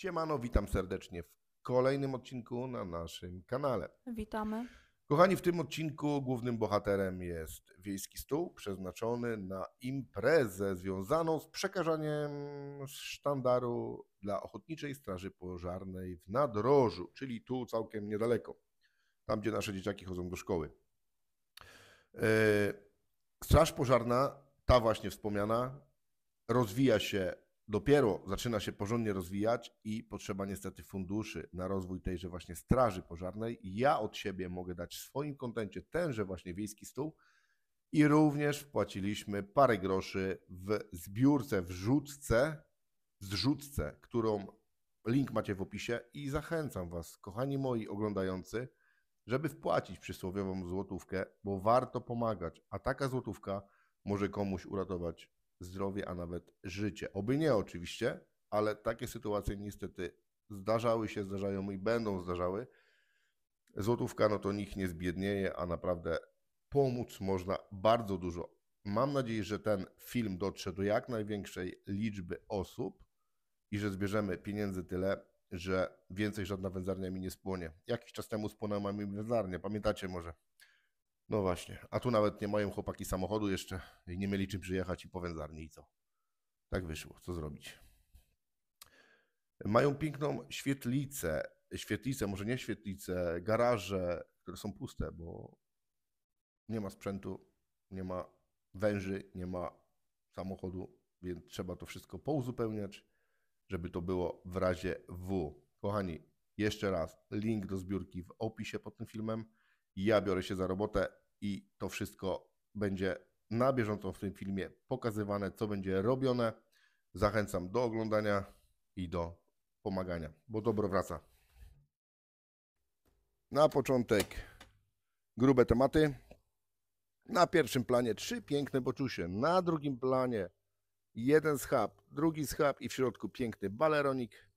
Siemano, witam serdecznie w kolejnym odcinku na naszym kanale. Witamy. Kochani, w tym odcinku głównym bohaterem jest wiejski stół przeznaczony na imprezę związaną z przekażaniem sztandaru dla Ochotniczej Straży Pożarnej w Nadrożu, czyli tu całkiem niedaleko, tam gdzie nasze dzieciaki chodzą do szkoły. E, Straż Pożarna, ta właśnie wspomniana, rozwija się dopiero zaczyna się porządnie rozwijać i potrzeba niestety funduszy na rozwój tejże właśnie straży pożarnej. Ja od siebie mogę dać w swoim kontencie tenże właśnie wiejski stół i również wpłaciliśmy parę groszy w zbiórce, wrzutce, zrzutce, którą link macie w opisie i zachęcam Was, kochani moi oglądający, żeby wpłacić przysłowiową złotówkę, bo warto pomagać, a taka złotówka może komuś uratować zdrowie, a nawet życie. Oby nie oczywiście, ale takie sytuacje niestety zdarzały się, zdarzają i będą zdarzały. Złotówka, no to nikt nie zbiednieje, a naprawdę pomóc można bardzo dużo. Mam nadzieję, że ten film dotrze do jak największej liczby osób i że zbierzemy pieniędzy tyle, że więcej żadna wędzarnia mi nie spłonie. Jakiś czas temu spłonęła mi wędzarnia, pamiętacie może? No właśnie, a tu nawet nie mają chłopaki samochodu jeszcze, nie mieli czym przyjechać i powędzarni i co. Tak wyszło, co zrobić. Mają piękną świetlicę, świetlicę, może nie świetlicę, garaże, które są puste, bo nie ma sprzętu, nie ma węży, nie ma samochodu, więc trzeba to wszystko pouzupełniać, żeby to było w razie W. Kochani, jeszcze raz, link do zbiórki w opisie pod tym filmem. Ja biorę się za robotę i to wszystko będzie na bieżąco w tym filmie pokazywane, co będzie robione. Zachęcam do oglądania i do pomagania, bo dobro wraca. Na początek grube tematy. Na pierwszym planie trzy piękne poczucie, na drugim planie jeden schab, drugi schab i w środku piękny baleronik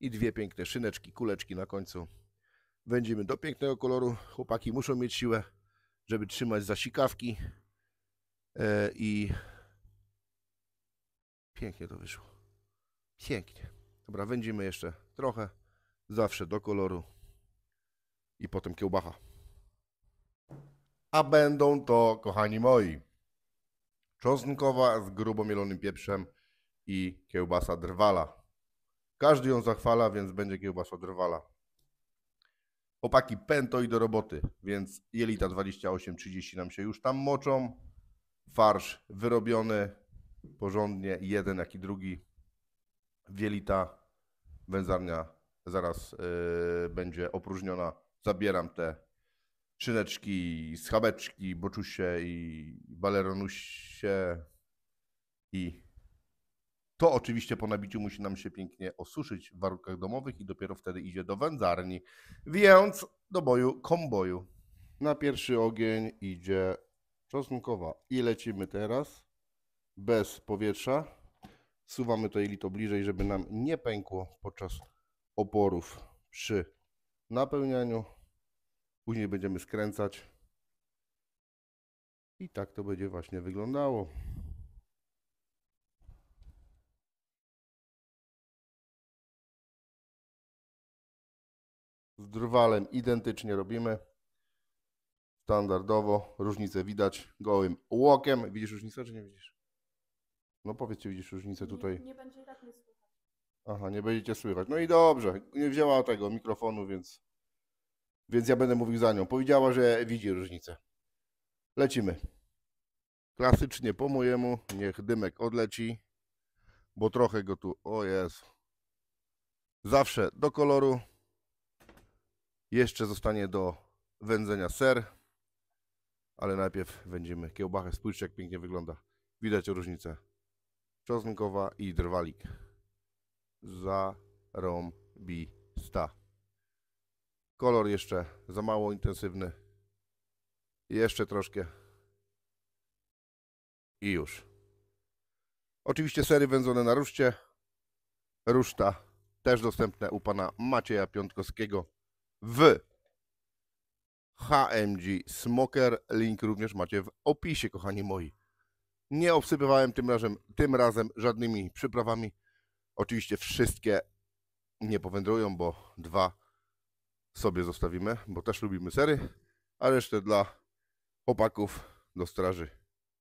i dwie piękne szyneczki, kuleczki na końcu. Wędzimy do pięknego koloru. Chłopaki muszą mieć siłę, żeby trzymać zasikawki. E, I pięknie to wyszło. Pięknie. Dobra, wędzimy jeszcze trochę. Zawsze do koloru. I potem kiełbacha. A będą to, kochani moi, czosnkowa z grubo mielonym pieprzem i kiełbasa drwala. Każdy ją zachwala, więc będzie kiełbasa drwala. Opaki pęto i do roboty, więc jelita 28-30 nam się już tam moczą. Farsz wyrobiony porządnie, jeden jak i drugi. Wielita wędzarnia zaraz yy, będzie opróżniona. Zabieram te szyneczki, schabeczki, boczusie i baleronusie i to oczywiście po nabiciu musi nam się pięknie osuszyć w warunkach domowych i dopiero wtedy idzie do wędzarni. Więc do boju komboju. Na pierwszy ogień idzie czosnkowa i lecimy teraz bez powietrza. Suwamy to jelito bliżej, żeby nam nie pękło podczas oporów przy napełnianiu. Później będziemy skręcać. I tak to będzie właśnie wyglądało. Z drwalem identycznie robimy. Standardowo. Różnicę widać gołym łokiem. Widzisz różnicę, czy nie widzisz? No powiedz, czy widzisz różnicę tutaj. Nie, nie będzie tak nie słychać. Aha, nie będziecie słychać. No i dobrze. Nie wzięła tego mikrofonu, więc, więc ja będę mówił za nią. Powiedziała, że widzi różnicę. Lecimy. Klasycznie po mojemu. Niech dymek odleci, bo trochę go tu... O jest. Zawsze do koloru. Jeszcze zostanie do wędzenia ser, ale najpierw wędzimy kiełbachę. Spójrzcie, jak pięknie wygląda. Widać różnicę. Czosnkowa i drwalik. sta. Kolor jeszcze za mało intensywny. Jeszcze troszkę. I już. Oczywiście sery wędzone na ruszcie. Ruszta też dostępne u pana Macieja Piątkowskiego w HMG Smoker. Link również macie w opisie, kochani moi. Nie obsypywałem tym razem, tym razem żadnymi przyprawami. Oczywiście wszystkie nie powędrują, bo dwa sobie zostawimy, bo też lubimy sery, a resztę dla chłopaków do straży.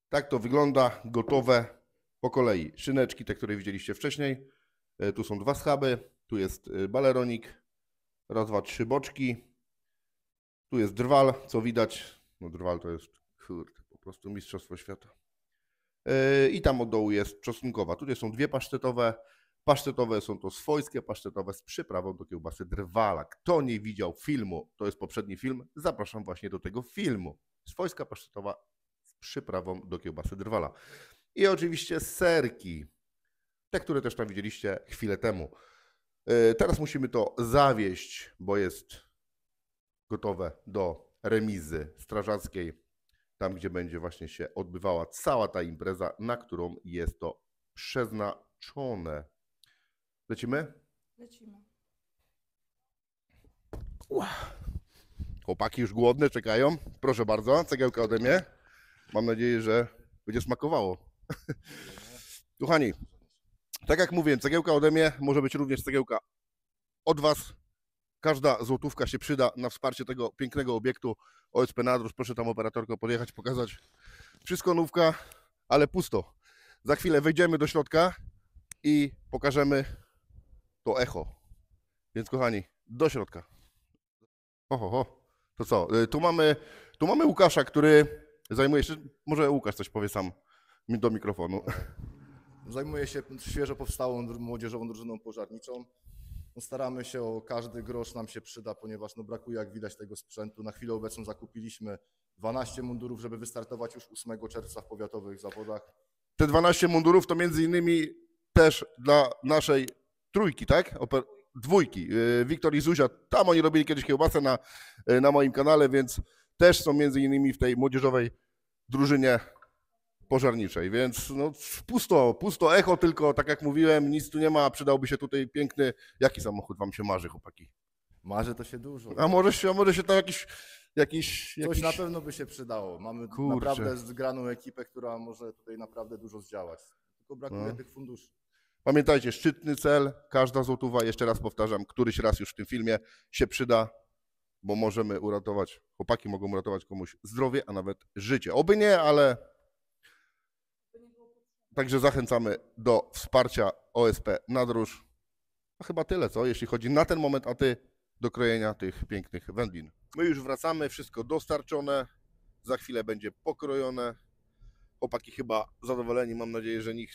Tak to wygląda, gotowe po kolei. Szyneczki, te, które widzieliście wcześniej. E, tu są dwa schaby, tu jest e, baleronik, Raz, dwa, trzy boczki. Tu jest drwal, co widać. No drwal to jest, kurde, po prostu mistrzostwo świata. Yy, I tam od dołu jest czosnkowa. Tutaj są dwie pasztetowe. Pasztetowe są to swojskie, pasztetowe z przyprawą do kiełbasy drwala. Kto nie widział filmu, to jest poprzedni film, zapraszam właśnie do tego filmu. Swojska pasztetowa z przyprawą do kiełbasy drwala. I oczywiście serki, te, które też tam widzieliście chwilę temu. E, teraz musimy to zawieść, bo jest gotowe do remizy strażackiej, tam gdzie będzie właśnie się odbywała cała ta impreza, na którą jest to przeznaczone. Lecimy? Lecimy. Ua. Chłopaki już głodne, czekają. Proszę bardzo, cegiełka ode mnie. Mam nadzieję, że będzie smakowało. Kochani, tak jak mówiłem, cegiełka ode mnie może być również cegiełka od Was. Każda złotówka się przyda na wsparcie tego pięknego obiektu. OSP Nadrusz, proszę tam operatorko podjechać, pokazać. Wszystko nówka, ale pusto. Za chwilę wejdziemy do środka i pokażemy to echo. Więc kochani, do środka. Oho, ho. to co? Y, tu mamy, tu mamy Łukasza, który zajmuje się. Może Łukasz coś powie sam do mikrofonu. Zajmuję się świeżo powstałą młodzieżową drużyną pożarniczą. No, staramy się o każdy grosz nam się przyda, ponieważ no, brakuje jak widać tego sprzętu. Na chwilę obecną zakupiliśmy 12 mundurów, żeby wystartować już 8 czerwca w powiatowych zawodach. Te 12 mundurów to między innymi też dla naszej trójki, tak? Oper dwójki. Y, Wiktor i Zuzia, tam oni robili kiedyś kiełbasę na, y, na moim kanale, więc też są między innymi w tej młodzieżowej drużynie pożarniczej, więc no, pusto, pusto echo, tylko tak jak mówiłem, nic tu nie ma, przydałby się tutaj piękny, jaki samochód wam się marzy, chłopaki? Marzy to się dużo. A może się, a może się tam jakiś, jakiś... Coś na pewno by się przydało. Mamy Kurczę. naprawdę zgraną ekipę, która może tutaj naprawdę dużo zdziałać. Tylko brakuje no. tych funduszy. Pamiętajcie, szczytny cel, każda złotówa, jeszcze raz powtarzam, któryś raz już w tym filmie się przyda, bo możemy uratować, chłopaki mogą uratować komuś zdrowie, a nawet życie. Oby nie, ale Także zachęcamy do wsparcia OSP Nadróż. A chyba tyle, co jeśli chodzi na ten moment, a ty do krojenia tych pięknych wędlin. My już wracamy, wszystko dostarczone. Za chwilę będzie pokrojone. Chłopaki chyba zadowoleni. Mam nadzieję, że nikt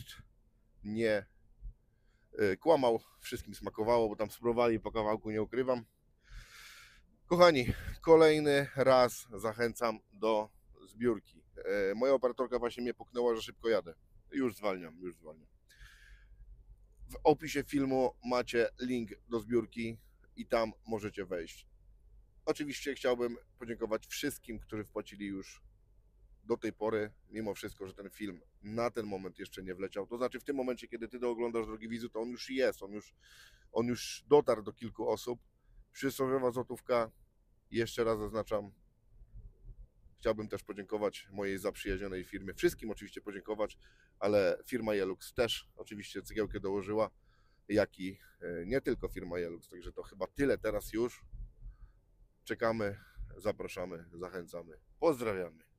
nie y, kłamał. Wszystkim smakowało, bo tam spróbowali po kawałku, nie ukrywam. Kochani, kolejny raz zachęcam do zbiórki. Y, moja operatorka właśnie mnie poknęła, że szybko jadę. Już zwalniam, już zwalniam. W opisie filmu macie link do zbiórki i tam możecie wejść. Oczywiście chciałbym podziękować wszystkim, którzy wpłacili już do tej pory, mimo wszystko, że ten film na ten moment jeszcze nie wleciał. To znaczy w tym momencie, kiedy ty to oglądasz, drogi widzu, to on już jest, on już, on już dotarł do kilku osób. Przysłowiowa złotówka, jeszcze raz zaznaczam, Chciałbym też podziękować mojej zaprzyjaźnionej firmie, wszystkim oczywiście podziękować, ale firma Jelux też oczywiście cegiełkę dołożyła, jak i e, nie tylko firma Jelux. Także to chyba tyle teraz już. Czekamy, zapraszamy, zachęcamy. Pozdrawiamy.